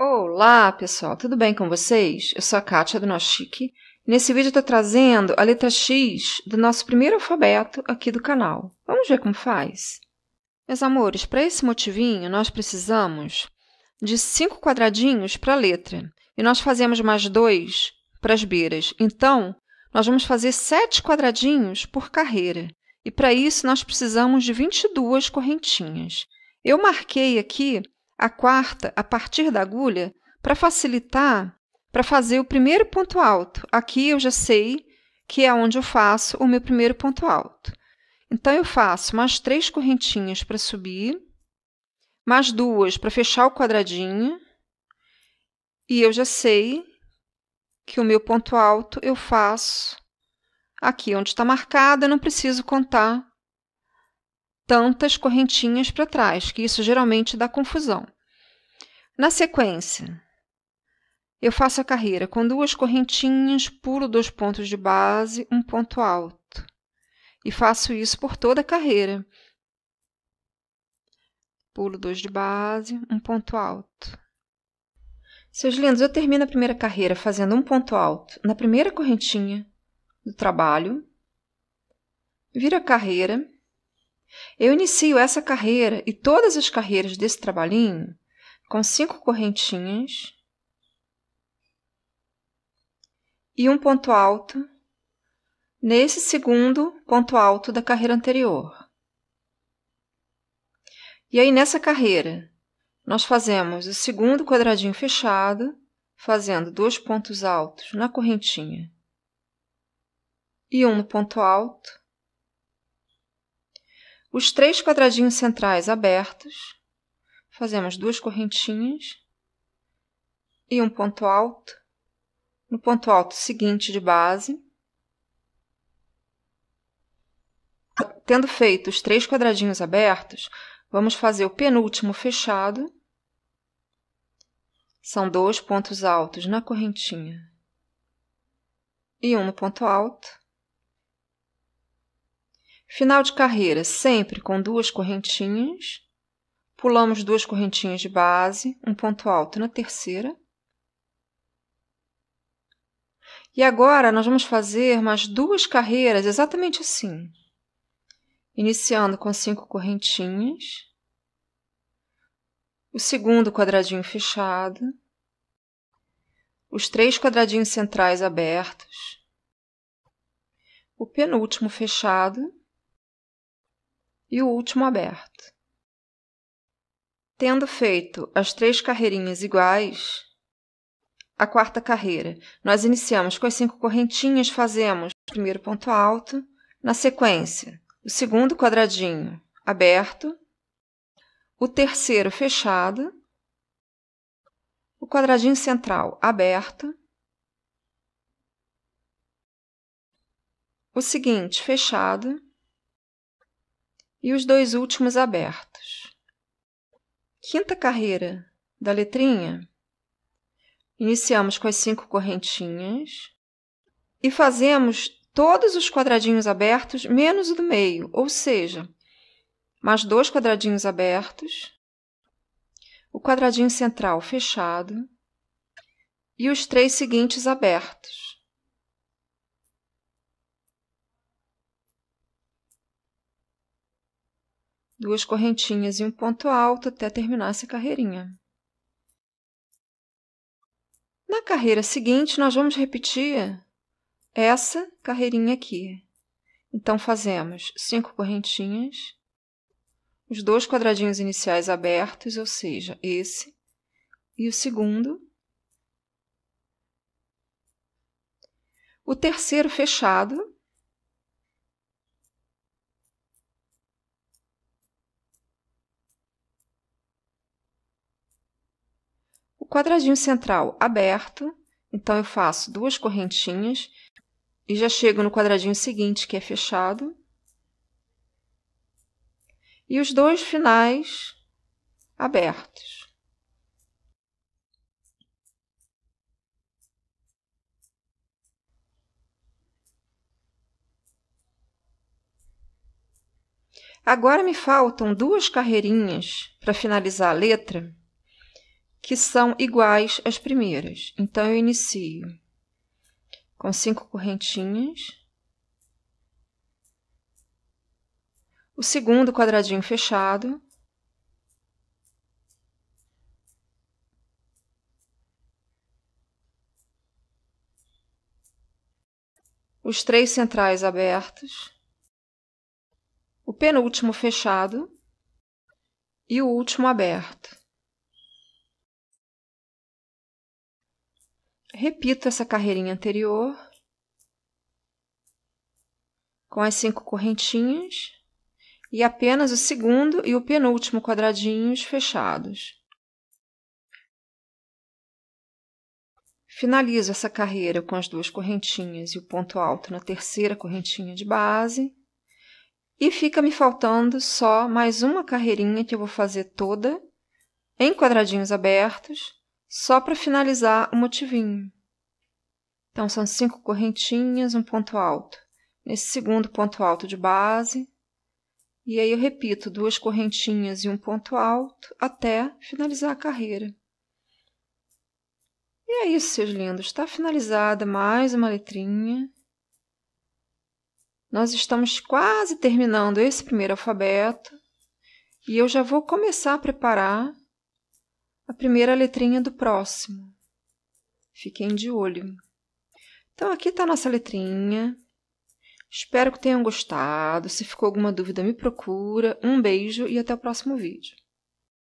Olá, pessoal, tudo bem com vocês? Eu sou a Kátia do Nosso Chique. Nesse vídeo eu estou trazendo a letra X do nosso primeiro alfabeto aqui do canal. Vamos ver como faz? Meus amores, para esse motivinho, nós precisamos de cinco quadradinhos para a letra. E nós fazemos mais dois para as beiras. Então, nós vamos fazer sete quadradinhos por carreira. E para isso, nós precisamos de 22 correntinhas. Eu marquei aqui a quarta a partir da agulha, para facilitar, para fazer o primeiro ponto alto. Aqui eu já sei que é onde eu faço o meu primeiro ponto alto. Então, eu faço mais três correntinhas para subir, mais duas para fechar o quadradinho, e eu já sei que o meu ponto alto eu faço aqui onde está marcada, eu não preciso contar tantas correntinhas para trás, que isso geralmente dá confusão. Na sequência, eu faço a carreira com duas correntinhas, pulo dois pontos de base, um ponto alto. E faço isso por toda a carreira. Pulo dois de base, um ponto alto. Seus lindos, eu termino a primeira carreira fazendo um ponto alto na primeira correntinha do trabalho, viro a carreira, eu inicio essa carreira e todas as carreiras desse trabalhinho com cinco correntinhas e um ponto alto nesse segundo ponto alto da carreira anterior. E aí, nessa carreira, nós fazemos o segundo quadradinho fechado, fazendo dois pontos altos na correntinha e um no ponto alto, os três quadradinhos centrais abertos Fazemos duas correntinhas e um ponto alto. No ponto alto seguinte de base, tendo feito os três quadradinhos abertos, vamos fazer o penúltimo fechado. São dois pontos altos na correntinha e um no ponto alto. Final de carreira sempre com duas correntinhas pulamos duas correntinhas de base, um ponto alto na terceira. E agora nós vamos fazer mais duas carreiras exatamente assim. Iniciando com cinco correntinhas. O segundo quadradinho fechado. Os três quadradinhos centrais abertos. O penúltimo fechado. E o último aberto. Tendo feito as três carreirinhas iguais, a quarta carreira, nós iniciamos com as cinco correntinhas, fazemos o primeiro ponto alto, na sequência, o segundo quadradinho aberto, o terceiro fechado, o quadradinho central aberto, o seguinte fechado e os dois últimos abertos. Quinta carreira da letrinha. Iniciamos com as cinco correntinhas e fazemos todos os quadradinhos abertos menos o do meio, ou seja, mais dois quadradinhos abertos, o quadradinho central fechado e os três seguintes abertos. duas correntinhas e um ponto alto até terminar essa carreirinha. Na carreira seguinte, nós vamos repetir essa carreirinha aqui. Então, fazemos cinco correntinhas, os dois quadradinhos iniciais abertos, ou seja, esse e o segundo. O terceiro fechado, quadradinho central aberto, então eu faço duas correntinhas e já chego no quadradinho seguinte, que é fechado. E os dois finais abertos. Agora me faltam duas carreirinhas para finalizar a letra que são iguais às primeiras. Então, eu inicio com cinco correntinhas. O segundo quadradinho fechado. Os três centrais abertos. O penúltimo fechado. E o último aberto. repito essa carreirinha anterior com as cinco correntinhas e apenas o segundo e o penúltimo quadradinhos fechados. Finalizo essa carreira com as duas correntinhas e o ponto alto na terceira correntinha de base. E fica me faltando só mais uma carreirinha que eu vou fazer toda em quadradinhos abertos só para finalizar o motivinho. Então são cinco correntinhas, um ponto alto. Nesse segundo ponto alto de base, e aí eu repito duas correntinhas e um ponto alto até finalizar a carreira. E é isso, seus lindos. Está finalizada mais uma letrinha. Nós estamos quase terminando esse primeiro alfabeto e eu já vou começar a preparar a primeira letrinha do próximo. Fiquem de olho. Então, aqui está a nossa letrinha. Espero que tenham gostado. Se ficou alguma dúvida, me procura. Um beijo e até o próximo vídeo.